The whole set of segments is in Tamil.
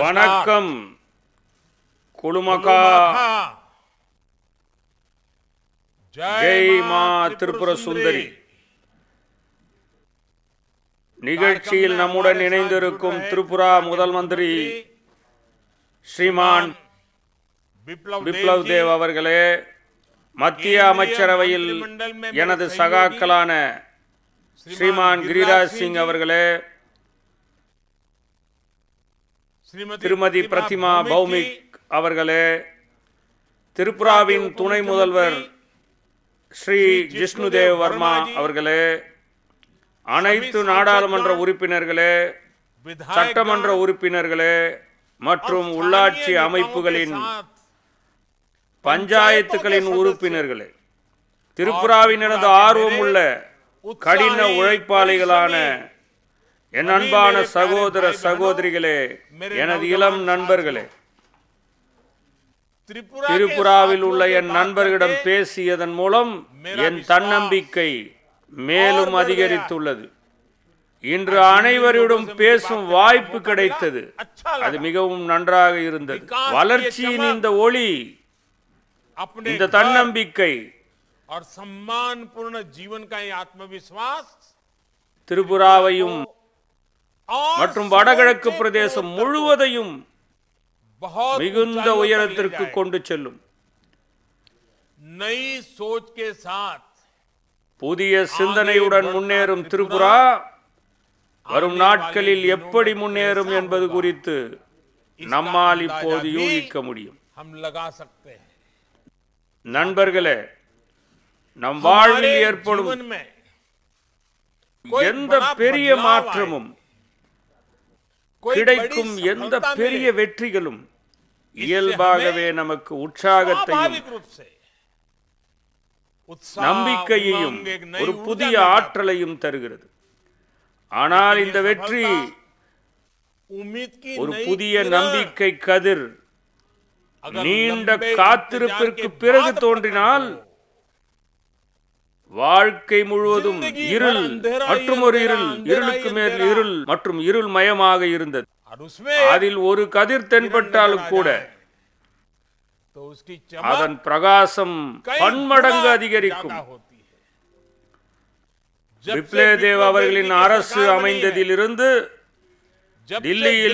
வணக்கம் குழுமகா ஜெய் மா திரிபுர சுந்தரி நிகழ்ச்சியில் நம்முடன் இணைந்திருக்கும் திரிபுரா முதல் மந்திரி ஸ்ரீமான் பிப்ளவ் தேவ் அவர்களே மத்திய அமைச்சரவையில் எனது சகாக்களான ஸ்ரீமான் கிரிராஜ் சிங் அவர்களே திருமதி பிரதிமா பௌமிக் அவர்களே திரிபுராவின் துணை முதல்வர் ஸ்ரீ ஜிஷ்ணுதேவ் வர்மா அவர்களே அனைத்து நாடாளுமன்ற உறுப்பினர்களே சட்டமன்ற உறுப்பினர்களே மற்றும் உள்ளாட்சி அமைப்புகளின் பஞ்சாயத்துகளின் உறுப்பினர்களே திரிபுராவின் எனது ஆர்வம் உள்ள கடின உழைப்பாளிகளான என் அன்பான சகோதர சகோதரிகளே எனது இளம் நண்பர்களே திரிபுராவில் உள்ள என் நண்பர்களிடம் பேசியதன் மூலம் என் தன்னம்பிக்கை மேலும் அதிகரித்துள்ளது இன்று அனைவரிடம் பேசும் வாய்ப்பு கிடைத்தது அது மிகவும் நன்றாக இருந்தது வளர்ச்சியின் இந்த ஒளி இந்த தன்னம்பிக்கை சம்மான் பூர்ண ஜீவன் का ஆத்மவிசுவாஸ் திரிபுராவையும் மற்றும் வடகிழக்கு பிரதேசம் முழுவதையும் மிகுந்த உயரத்திற்கு கொண்டு செல்லும் புதிய சிந்தனையுடன் முன்னேறும் திரிபுரா வரும் நாட்களில் எப்படி முன்னேறும் என்பது குறித்து நம்மால் இப்போது யூகிக்க முடியும் நண்பர்களே நம் வாழ்வில் ஏற்படும் எந்த பெரிய மாற்றமும் கிடைக்கும் எந்த பெரிய வெற்றிகளும் இயல்பாகவே நமக்கு உற்சாகத்தையும் நம்பிக்கையையும் ஒரு புதிய ஆற்றலையும் தருகிறது ஆனால் இந்த வெற்றி ஒரு புதிய நம்பிக்கை கதிர் நீண்ட காத்திருப்பிற்கு பிறகு தோன்றினால் வாழ்க்கை முழுவதும் இருள் மற்றும் ஒரு இருள் இருளுக்கு மேல் இருள் மற்றும் இருள் மயமாக இருந்தது அதில் ஒரு கதிர் தென்பட்டாலும் கூட அதன் பிரகாசம் பன்மடங்கு அதிகரிக்கும் பிப்ளே தேவ் அவர்களின் அரசு அமைந்ததிலிருந்து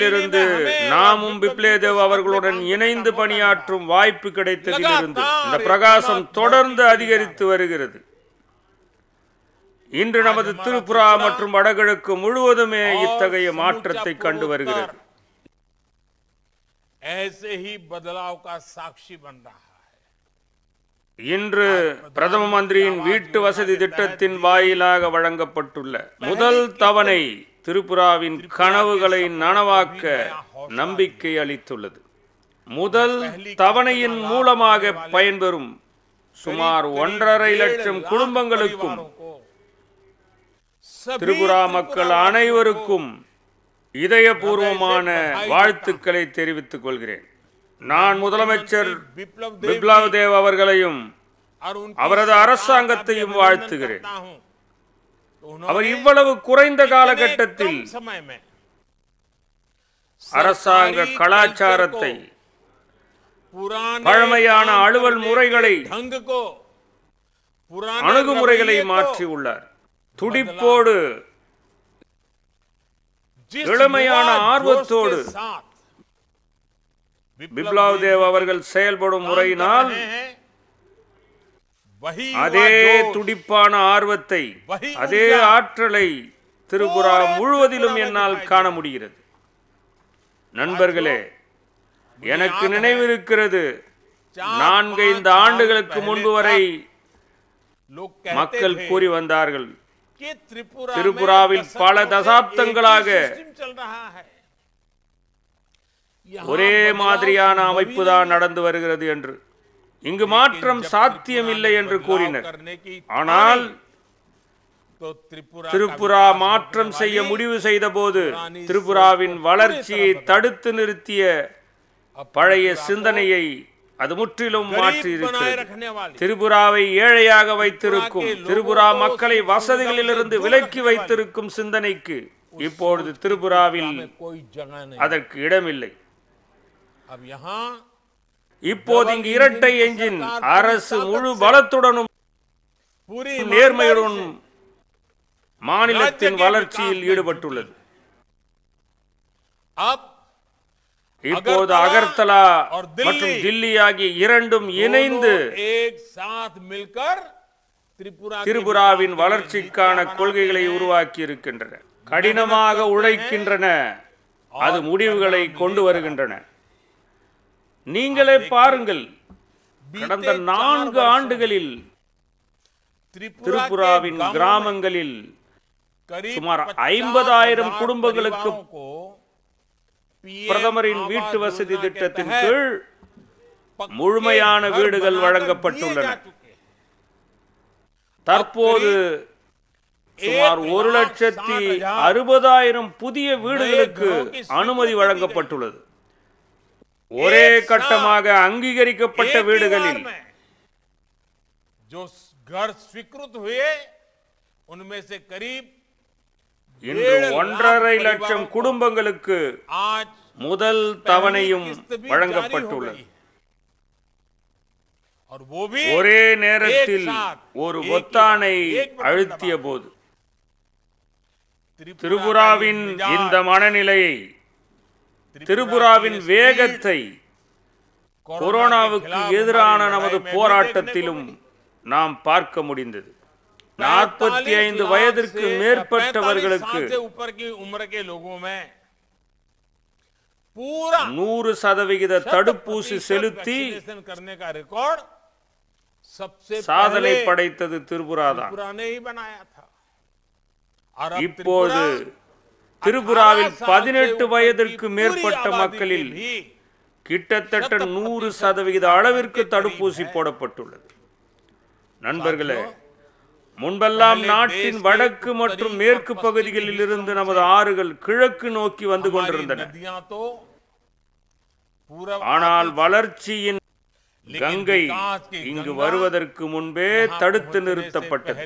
இருந்து நாமும் பிப்ளேதேவ் அவர்களுடன் இணைந்து பணியாற்றும் வாய்ப்பு கிடைத்ததிலிருந்து இந்த பிரகாசம் தொடர்ந்து அதிகரித்து வருகிறது இன்று நமது திரிபுரா மற்றும் வடகிழக்கு முழுவதுமே இத்தகைய மாற்றத்தை கண்டு வருகிறது இன்று பிரதம மந்திரியின் வீட்டு வசதி திட்டத்தின் வாயிலாக வழங்கப்பட்டுள்ள முதல் தவணை திரிபுராவின் கனவுகளை நனவாக்க நம்பிக்கை அளித்துள்ளது முதல் தவணையின் மூலமாக பயன்பெறும் சுமார் ஒன்றரை லட்சம் குடும்பங்களுக்கும் திரிபுரா மக்கள் அனைவருக்கும் இதயபூர்வமான வாழ்த்துக்களை தெரிவித்துக் கொள்கிறேன் நான் முதலமைச்சர் பிப்லவ் தேவ் அவர்களையும் அவரது அரசாங்கத்தையும் வாழ்த்துகிறேன் அவர் இவ்வளவு குறைந்த காலகட்டத்தில் அரசாங்க கலாச்சாரத்தை பழமையான அலுவல் முறைகளை அணுகுமுறைகளை மாற்றியுள்ளார் துடிப்போடு இளமையான ஆர்வத்தோடு பிப்லாவ் தேவ் அவர்கள் செயல்படும் முறையினால் அதே துடிப்பான ஆர்வத்தை அதே ஆற்றலை திருபுரா முழுவதிலும் என்னால் காண முடிகிறது நண்பர்களே எனக்கு நினைவிருக்கிறது நான்கு இந்த ஆண்டுகளுக்கு முன்பு வரை மக்கள் கூறி வந்தார்கள் திரிபுராவில் பல தசாப்தங்களாக ஒரே மாதிரியான அமைப்பு தான் நடந்து வருகிறது என்று இங்கு மாற்றம் சாத்தியமில்லை என்று கூறினர் ஆனால் திரிபுரா மாற்றம் செய்ய முடிவு செய்த போது திரிபுராவின் வளர்ச்சியை தடுத்து நிறுத்திய பழைய சிந்தனையை அது முற்றிலும் மாற்றி திரிபுராவை ஏழையாக வைத்திருக்கும் திரிபுரா மக்களை வசதிகளிலிருந்து விலக்கி வைத்திருக்கும் சிந்தனைக்கு இப்பொழுது திரிபுராவில் அதற்கு இடமில்லை இப்போது இங்கு இரட்டை எஞ்சின் அரசு முழு பலத்துடனும் நேர்மையுடனும் மாநிலத்தின் வளர்ச்சியில் ஈடுபட்டுள்ளது இப்போது அகர்த்தலா மற்றும் தில்லி ஆகிய இரண்டும் இணைந்து திரிபுராவின் வளர்ச்சிக்கான கொள்கைகளை உருவாக்கி இருக்கின்றன கடினமாக உழைக்கின்றன அது முடிவுகளை கொண்டு வருகின்றன நீங்களே பாருங்கள் கடந்த நான்கு ஆண்டுகளில் திரிபுராவின் கிராமங்களில் சுமார் ஐம்பதாயிரம் குடும்பங்களுக்கு பிரதமரின் வீட்டு வசதி திட்டத்தின் கீழ் முழுமையான வீடுகள் வழங்கப்பட்டுள்ளன தற்போது சுமார் ஒரு லட்சத்தி அறுபதாயிரம் புதிய வீடுகளுக்கு அனுமதி வழங்கப்பட்டுள்ளது ஒரே கட்டமாக அங்கீகரிக்கப்பட்ட வீடுகளில் जो இன்று ஒன்றரை லட்சம் குடும்பங்களுக்கு முதல் தவணையும் வழங்கப்பட்டுள்ளது ஒரே நேரத்தில் ஒரு ஒத்தானை அழுத்திய போது திரிபுராவின் இந்த மனநிலையை திரிபுராவின் வேகத்தை கொரோனாவுக்கு எதிரான நமது போராட்டத்திலும் நாம் பார்க்க முடிந்தது நாற்பத்தி ஐந்து வயதிற்கு மேற்பட்டவர்களுக்கு நூறு சதவிகித தடுப்பூசி செலுத்தி சாதனை படைத்தது திரிபுராதான் இப்போது திருபுராவில் பதினெட்டு வயதிற்கு மேற்பட்ட மக்களில் கிட்டத்தட்ட நூறு சதவிகித அளவிற்கு தடுப்பூசி போடப்பட்டுள்ளது நண்பர்களே முன்பெல்லாம் நாட்டின் வடக்கு மற்றும் மேற்கு பகுதிகளில் இருந்து நமது ஆறுகள் கிழக்கு நோக்கி வந்து கொண்டிருந்தன ஆனால் வளர்ச்சியின் கங்கை இங்கு வருவதற்கு முன்பே தடுத்து நிறுத்தப்பட்டது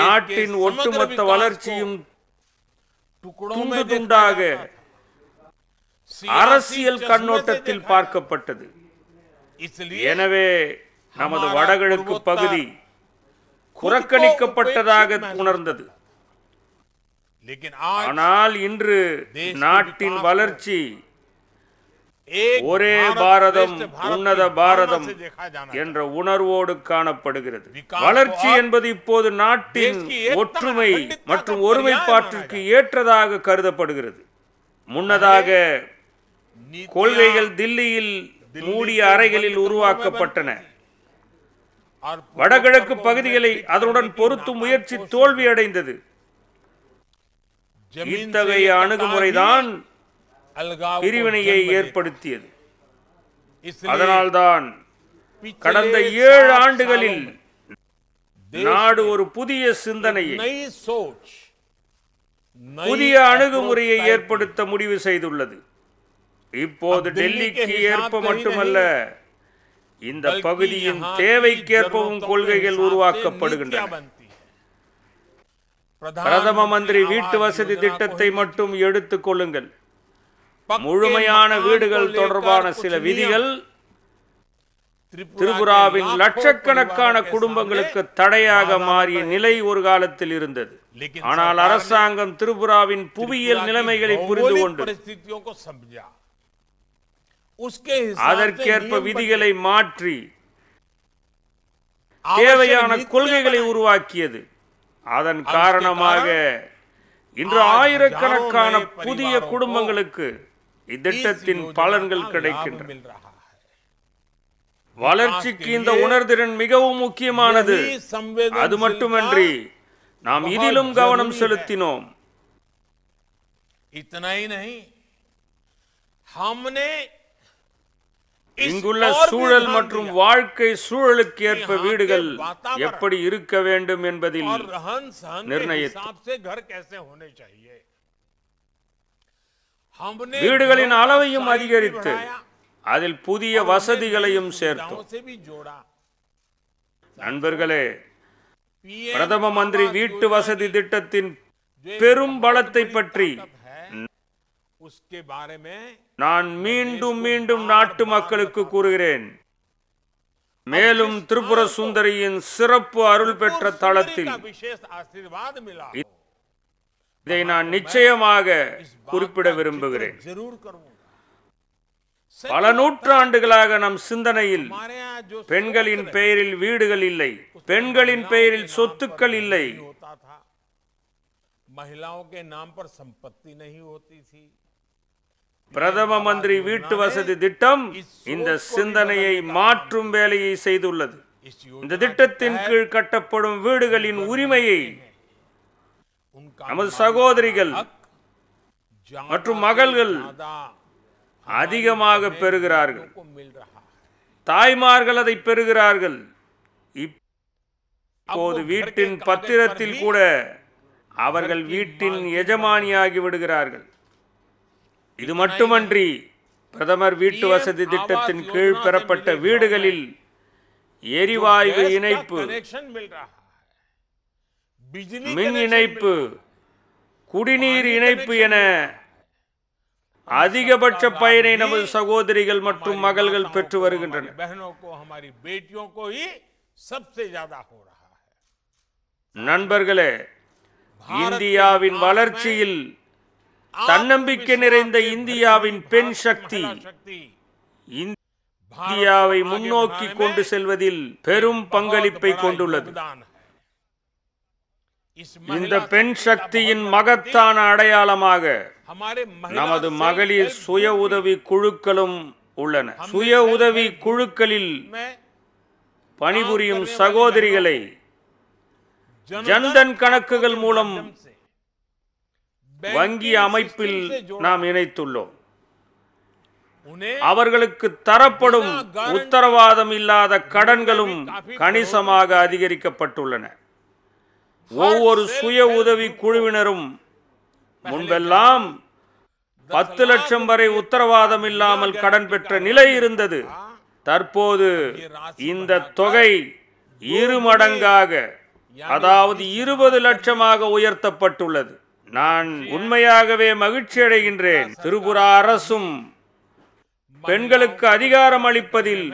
நாட்டின் ஒட்டுமொத்த வளர்ச்சியும் துண்டு துண்டாக அரசியல் கண்ணோட்டத்தில் பார்க்கப்பட்டது எனவே நமது வடகிழக்கு பகுதி புறக்கணிக்கப்பட்டதாக உணர்ந்தது ஆனால் இன்று நாட்டின் வளர்ச்சி ஒரே பாரதம் உன்னத பாரதம் என்ற உணர்வோடு காணப்படுகிறது வளர்ச்சி என்பது இப்போது நாட்டின் ஒற்றுமை மற்றும் ஒருமைப்பாட்டிற்கு ஏற்றதாக கருதப்படுகிறது முன்னதாக கொள்கைகள் தில்லியில் மூடிய அறைகளில் உருவாக்கப்பட்டன வடகிழக்கு பகுதிகளை அதனுடன் பொருத்தும் முயற்சி தோல்வியடைந்தது இத்தகைய அணுகுமுறைதான் பிரிவினையை ஏற்படுத்தியது அதனால்தான் கடந்த ஏழு ஆண்டுகளில் நாடு ஒரு புதிய சிந்தனையை புதிய அணுகுமுறையை ஏற்படுத்த முடிவு செய்துள்ளது இப்போது டெல்லிக்கு ஏற்ப மட்டுமல்ல இந்த பகுதியின் தேவைக்கேற்பவும் கொள்கைகள் உருவாக்கப்படுகின்றன பிரதம மந்திரி வீட்டு வசதி திட்டத்தை மட்டும் எடுத்துக் கொள்ளுங்கள் முழுமையான வீடுகள் தொடர்பான சில விதிகள் திரிபுராவின் லட்சக்கணக்கான குடும்பங்களுக்கு தடையாக மாறிய நிலை ஒரு காலத்தில் இருந்தது ஆனால் அரசாங்கம் திரிபுராவின் புவியியல் நிலைமைகளை புரிந்து கொண்டு அதற்கேற்ப விதிகளை மாற்றி தேவையான கொள்கைகளை உருவாக்கியது அதன் காரணமாக இன்று ஆயிரக்கணக்கான புதிய குடும்பங்களுக்கு இத்திட்டத்தின் பலன்கள் கிடைக்கின்றன வளர்ச்சிக்கு இந்த உணர்திறன் மிகவும் முக்கியமானது அது மட்டுமன்றி நாம் இதிலும் கவனம் செலுத்தினோம் இத்தனை இங்குள்ள சூழல் மற்றும் வாழ்க்கை சூழலுக்கு ஏற்ப வீடுகள் எப்படி இருக்க வேண்டும் என்பதில் வீடுகளின் அளவையும் அதிகரித்து அதில் புதிய வசதிகளையும் சேர்த்தோம் நண்பர்களே பிரதம மந்திரி வீட்டு வசதி திட்டத்தின் பெரும் பலத்தை பற்றி நான் மீண்டும் மீண்டும் நாட்டு மக்களுக்கு கூறுகிறேன் மேலும் திரிபுர சுந்தரியின் சிறப்பு அருள் பெற்ற தளத்தில் இதை நான் நிச்சயமாக குறிப்பிட விரும்புகிறேன் பல நூற்றாண்டுகளாக நம் சிந்தனையில் பெண்களின் பெயரில் வீடுகள் இல்லை பெண்களின் பெயரில் சொத்துக்கள் இல்லை महिलाओं நாம் नाम पर संपत्ति नहीं होती பிரதம மந்திரி வீட்டு வசதி திட்டம் இந்த சிந்தனையை மாற்றும் வேலையை செய்துள்ளது இந்த திட்டத்தின் கீழ் கட்டப்படும் வீடுகளின் உரிமையை நமது சகோதரிகள் மற்றும் மகள்கள் அதிகமாக பெறுகிறார்கள் தாய்மார்கள் அதை பெறுகிறார்கள் இப்போது வீட்டின் பத்திரத்தில் கூட அவர்கள் வீட்டின் எஜமானியாகி விடுகிறார்கள் இது மட்டுமன்றி பிரதமர் வீட்டு வசதி திட்டத்தின் கீழ் பெறப்பட்ட வீடுகளில் எரிவாயு இணைப்பு மின் இணைப்பு குடிநீர் இணைப்பு என அதிகபட்ச பயனை நமது சகோதரிகள் மற்றும் மகள்கள் பெற்று வருகின்றனர் நண்பர்களே இந்தியாவின் வளர்ச்சியில் தன்னம்பிக்கை நிறைந்த இந்தியாவின் பெண் சக்தி இந்தியாவை முன்னோக்கி கொண்டு செல்வதில் பெரும் பங்களிப்பை கொண்டுள்ளது இந்த பெண் சக்தியின் மகத்தான அடையாளமாக நமது மகளிர் சுய உதவி குழுக்களும் உள்ளன சுய உதவி குழுக்களில் பணிபுரியும் சகோதரிகளை ஜன்தன் கணக்குகள் மூலம் வங்கி அமைப்பில் நாம் இணைத்துள்ளோம் அவர்களுக்கு தரப்படும் உத்தரவாதம் இல்லாத கடன்களும் கணிசமாக அதிகரிக்கப்பட்டுள்ளன ஒவ்வொரு சுய உதவி குழுவினரும் முன்பெல்லாம் பத்து லட்சம் வரை உத்தரவாதம் இல்லாமல் கடன் பெற்ற நிலை இருந்தது தற்போது இந்த தொகை இரு மடங்காக அதாவது இருபது லட்சமாக உயர்த்தப்பட்டுள்ளது நான் உண்மையாகவே மகிழ்ச்சி அடைகின்றேன் திரிபுரா அரசும் பெண்களுக்கு அதிகாரம் அளிப்பதில்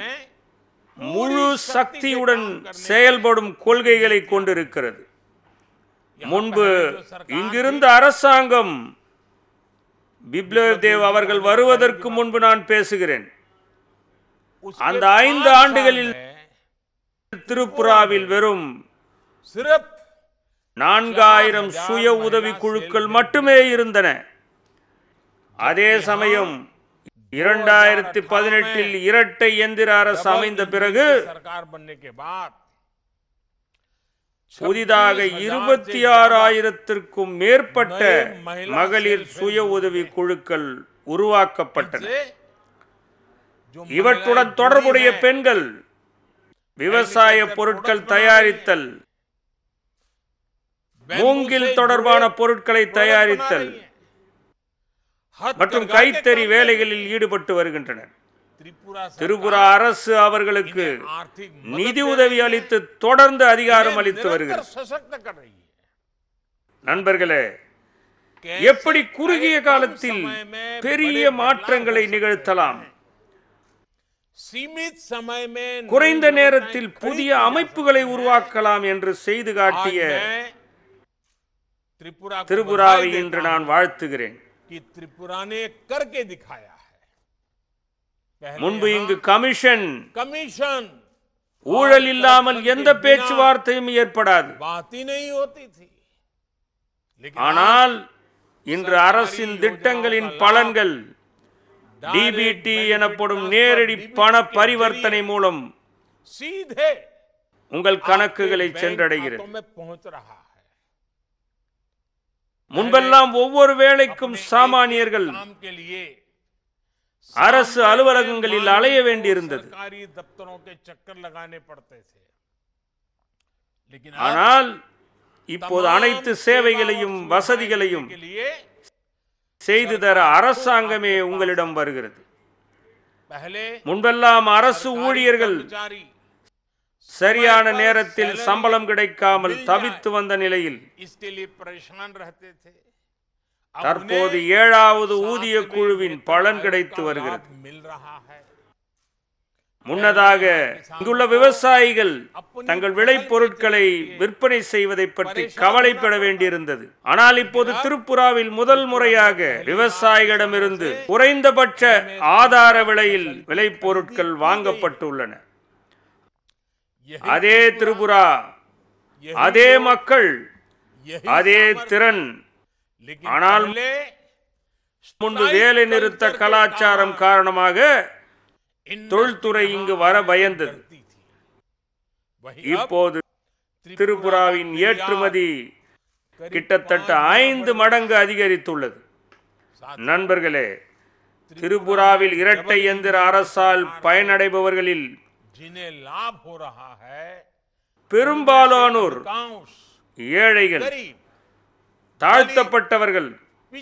முழு சக்தியுடன் செயல்படும் கொள்கைகளை கொண்டிருக்கிறது முன்பு இங்கிருந்த அரசாங்கம் தேவ் அவர்கள் வருவதற்கு முன்பு நான் பேசுகிறேன் அந்த ஐந்து ஆண்டுகளில் திருப்புராவில் வெறும் சிறப்பு நான்காயிரம் சுய உதவி குழுக்கள் மட்டுமே இருந்தன அதே சமயம் இரண்டாயிரத்தி பதினெட்டில் இரட்டை எந்திர அரசு அமைந்த பிறகு புதிதாக இருபத்தி ஆறாயிரத்திற்கும் மேற்பட்ட மகளிர் சுய உதவி குழுக்கள் உருவாக்கப்பட்டன இவற்றுடன் தொடர்புடைய பெண்கள் விவசாய பொருட்கள் தயாரித்தல் மூங்கில் தொடர்பான பொருட்களை தயாரித்தல் மற்றும் கைத்தறி வேலைகளில் ஈடுபட்டு வருகின்றனர் திரிபுரா அரசு அவர்களுக்கு நிதி உதவி அளித்து தொடர்ந்து அதிகாரம் அளித்து வருகிறது நண்பர்களே எப்படி குறுகிய காலத்தில் பெரிய மாற்றங்களை நிகழ்த்தலாம் குறைந்த நேரத்தில் புதிய அமைப்புகளை உருவாக்கலாம் என்று செய்து காட்டிய திரிபுராவை இன்று நான் வாழ்த்துகிறேன் முன்பு இங்கு கமிஷன் கமிஷன் ஊழல் இல்லாமல் எந்த பேச்சுவார்த்தையும் ஏற்படாது ஆனால் இன்று அரசின் திட்டங்களின் பலன்கள் டிபிடி எனப்படும் நேரடி பண பரிவர்த்தனை மூலம் உங்கள் கணக்குகளை சென்றடைகிறது முன்பெல்லாம் ஒவ்வொரு வேலைக்கும் சாமானியர்கள் அரசு அலுவலகங்களில் அலைய வேண்டியிருந்தது ஆனால் இப்போது அனைத்து சேவைகளையும் வசதிகளையும் செய்து தர அரசாங்கமே உங்களிடம் வருகிறது முன்பெல்லாம் அரசு ஊழியர்கள் சரியான நேரத்தில் சம்பளம் கிடைக்காமல் தவித்து வந்த நிலையில் தற்போது ஏழாவது ஊதிய குழுவின் பலன் கிடைத்து வருகிறது முன்னதாக இங்குள்ள விவசாயிகள் தங்கள் விளை பொருட்களை விற்பனை செய்வதை பற்றி கவலைப்பட வேண்டியிருந்தது ஆனால் இப்போது திருப்புராவில் முதல் முறையாக விவசாயிகளிடமிருந்து குறைந்தபட்ச ஆதார விலையில் விளை பொருட்கள் வாங்கப்பட்டுள்ளன அதே திரிபுரா அதே மக்கள் அதே திறன் ஆனால் முன்பு வேலை நிறுத்த கலாச்சாரம் காரணமாக தொழில்துறை இங்கு வர பயந்தது இப்போது திரிபுராவின் ஏற்றுமதி கிட்டத்தட்ட ஐந்து மடங்கு அதிகரித்துள்ளது நண்பர்களே திரிபுராவில் இரட்டை எந்திர அரசால் பயனடைபவர்களில் பெரும்பாலானோர் ஏழைகள் தாழ்த்தப்பட்டவர்கள்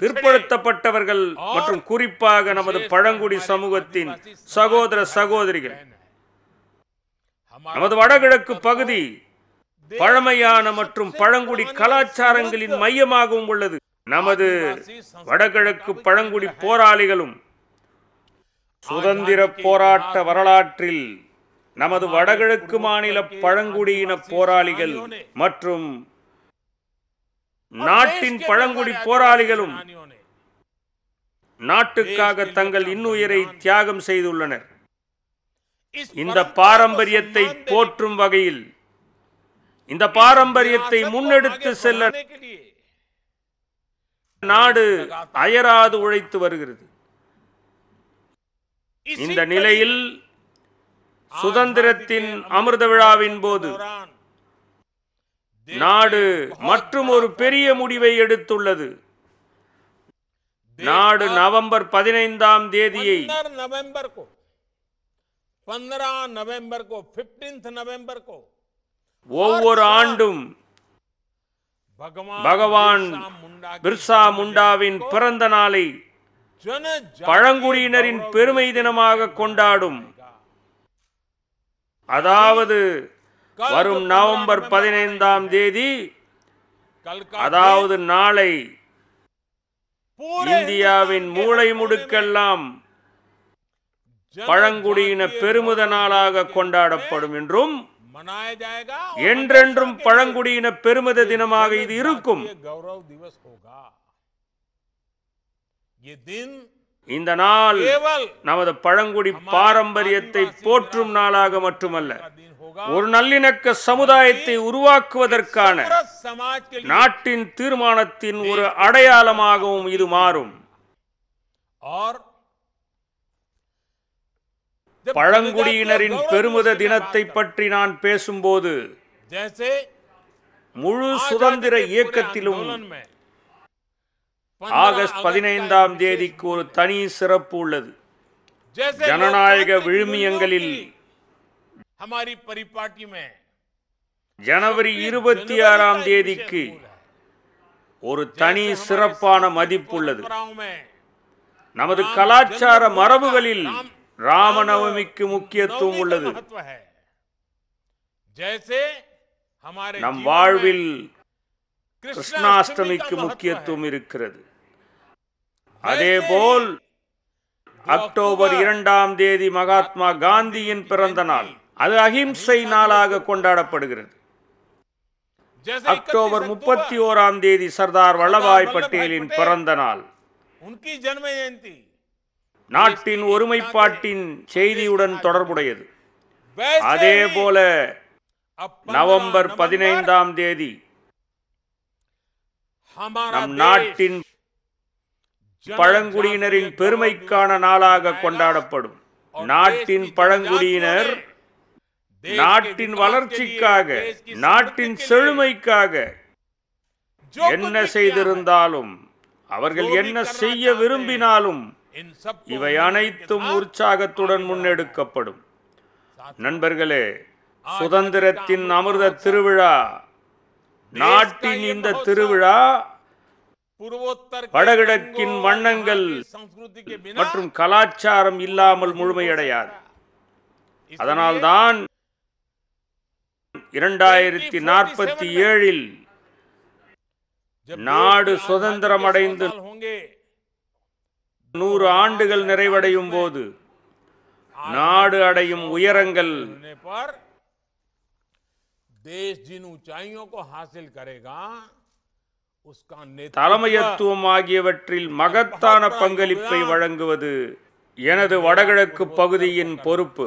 பிற்படுத்தப்பட்டவர்கள் மற்றும் குறிப்பாக நமது பழங்குடி சமூகத்தின் சகோதர சகோதரிகள் நமது வடகிழக்கு பகுதி பழமையான மற்றும் பழங்குடி கலாச்சாரங்களின் மையமாகவும் உள்ளது நமது வடகிழக்கு பழங்குடி போராளிகளும் சுதந்திர போராட்ட வரலாற்றில் நமது வடகிழக்கு மாநில பழங்குடியின போராளிகள் மற்றும் நாட்டின் பழங்குடி போராளிகளும் நாட்டுக்காக தங்கள் இன்னுயிரை தியாகம் செய்துள்ளனர் இந்த பாரம்பரியத்தை போற்றும் வகையில் இந்த பாரம்பரியத்தை முன்னெடுத்து செல்ல நாடு அயராது உழைத்து வருகிறது இந்த நிலையில் சுதந்திரத்தின் அமிர்த விழாவின் போது நாடு மற்றும் ஒரு பெரிய முடிவை எடுத்துள்ளது நாடு நவம்பர் பதினைந்தாம் தேதியை நவம்பர் நவம்பர் நவம்பர் ஒவ்வொரு ஆண்டும் பகவான் பிர்சா முண்டாவின் பிறந்த நாளை பழங்குடியினரின் பெருமை தினமாக கொண்டாடும் அதாவது வரும் நவம்பர் பதினைந்தாம் தேதி அதாவது நாளை இந்தியாவின் மூளை முடுக்கெல்லாம் பழங்குடியின பெருமித நாளாக கொண்டாடப்படும் என்றும் என்றென்றும் பழங்குடியின பெருமித தினமாக இது இருக்கும் இந்த நாள் நமது பழங்குடி பாரம்பரியத்தை போற்றும் நாளாக மட்டுமல்ல ஒரு நல்லிணக்க சமுதாயத்தை உருவாக்குவதற்கான நாட்டின் தீர்மானத்தின் ஒரு அடையாளமாகவும் இது மாறும் பழங்குடியினரின் பெருமித தினத்தை பற்றி நான் பேசும்போது முழு சுதந்திர இயக்கத்திலும் ஆகஸ்ட் பதினைந்தாம் தேதிக்கு ஒரு தனி சிறப்பு உள்ளது ஜனநாயக விழுமியங்களில் ஜனவரி இருபத்தி ஆறாம் தேதிக்கு ஒரு தனி சிறப்பான மதிப்பு உள்ளது நமது கலாச்சார மரபுகளில் ராமநவமிக்கு முக்கியத்துவம் உள்ளது நம் வாழ்வில் கிருஷ்ணாஷ்டமிக்கு முக்கியத்துவம் இருக்கிறது அதேபோல் அக்டோபர் இரண்டாம் தேதி மகாத்மா காந்தியின் பிறந்த நாள் அது அகிம்சை நாளாக கொண்டாடப்படுகிறது அக்டோபர் முப்பத்தி ஓராம் தேதி சர்தார் வல்லபாய் பட்டேலின் பிறந்த நாள் நாட்டின் ஒருமைப்பாட்டின் செய்தியுடன் தொடர்புடையது அதே போல நவம்பர் பதினைந்தாம் தேதி நம் நாட்டின் பழங்குடியினரின் பெருமைக்கான நாளாக கொண்டாடப்படும் நாட்டின் பழங்குடியினர் நாட்டின் வளர்ச்சிக்காக நாட்டின் செழுமைக்காக என்ன செய்திருந்தாலும் அவர்கள் என்ன செய்ய விரும்பினாலும் இவை அனைத்தும் உற்சாகத்துடன் முன்னெடுக்கப்படும் நண்பர்களே சுதந்திரத்தின் அமிர்த திருவிழா நாட்டின் இந்த திருவிழா வடகிழக்கின் வண்ணங்கள் மற்றும் கலாச்சாரம் இல்லாமல் முழுமையடையாது அதனால்தான் இரண்டாயிரத்தி நாற்பத்தி ஏழில் நாடு சுதந்திரம் அடைந்து நூறு ஆண்டுகள் நிறைவடையும் போது நாடு அடையும் உயரங்கள் देश जिन ऊंचाइयों को தலைமையத்துவம் ஆகியவற்றில் மகத்தான பங்களிப்பை வழங்குவது எனது வடகிழக்கு பகுதியின் பொறுப்பு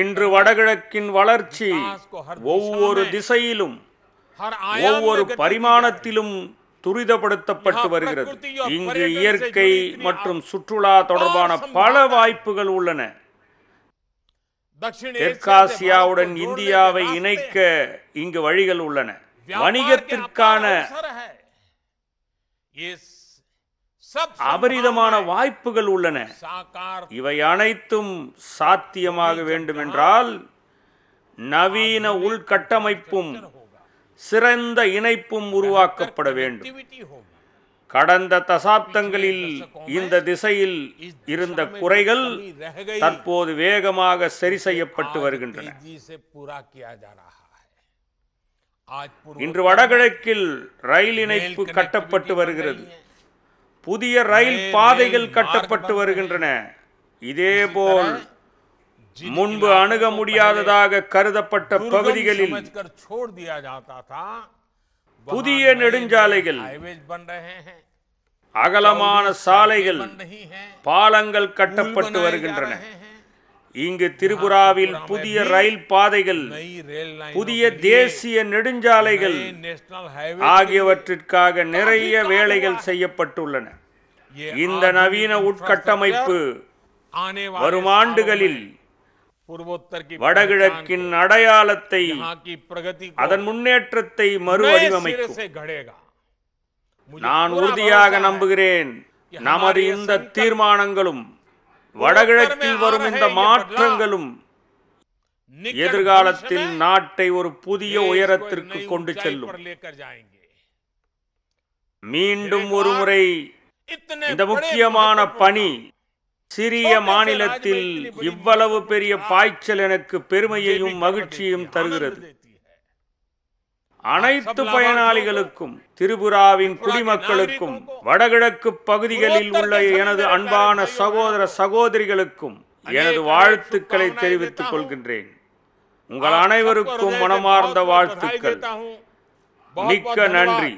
இன்று வடகிழக்கின் வளர்ச்சி ஒவ்வொரு திசையிலும் ஒவ்வொரு பரிமாணத்திலும் துரிதப்படுத்தப்பட்டு வருகிறது இங்கு இயற்கை மற்றும் சுற்றுலா தொடர்பான பல வாய்ப்புகள் உள்ளன தெற்காசியாவுடன் இந்தியாவை இணைக்க இங்கு வழிகள் உள்ளன வணிகத்திற்கான அபரிதமான வாய்ப்புகள் உள்ளன இவை அனைத்தும் சாத்தியமாக வேண்டுமென்றால் நவீன உள்கட்டமைப்பும் சிறந்த இணைப்பும் உருவாக்கப்பட வேண்டும் கடந்த தசாப்தங்களில் இந்த திசையில் இருந்த குறைகள் தற்போது வேகமாக சரி செய்யப்பட்டு வருகின்றன இன்று வடகிழக்கில் ரயில் இணைப்பு கட்டப்பட்டு வருகிறது புதிய ரயில் பாதைகள் கட்டப்பட்டு வருகின்றன இதேபோல் முன்பு அணுக முடியாததாக கருதப்பட்ட பகுதிகளில் புதிய நெடுஞ்சாலைகள் அகலமான சாலைகள் பாலங்கள் கட்டப்பட்டு வருகின்றன இங்கு திரிபுராவில் புதிய ரயில் பாதைகள் புதிய தேசிய நெடுஞ்சாலைகள் ஆகியவற்றிற்காக நிறைய வேலைகள் செய்யப்பட்டுள்ளன இந்த நவீன உட்கட்டமைப்பு வரும் ஆண்டுகளில் வடகிழக்கின் அடையாளத்தை அதன் முன்னேற்றத்தை மறுவடிவமைக்கும் நான் உறுதியாக நம்புகிறேன் நமது இந்த தீர்மானங்களும் வடகிழக்கில் வரும் இந்த மாற்றங்களும் எதிர்காலத்தில் நாட்டை ஒரு புதிய உயரத்திற்கு கொண்டு செல்லும் மீண்டும் ஒருமுறை இந்த முக்கியமான பணி சிறிய மாநிலத்தில் இவ்வளவு பெரிய பாய்ச்சல் எனக்கு பெருமையையும் மகிழ்ச்சியும் தருகிறது அனைத்து பயனாளிகளுக்கும் திரிபுராவின் குடிமக்களுக்கும் வடகிழக்கு பகுதிகளில் உள்ள எனது அன்பான சகோதர சகோதரிகளுக்கும் எனது வாழ்த்துக்களை தெரிவித்துக் கொள்கின்றேன் உங்கள் அனைவருக்கும் மனமார்ந்த வாழ்த்துக்கள் மிக்க நன்றி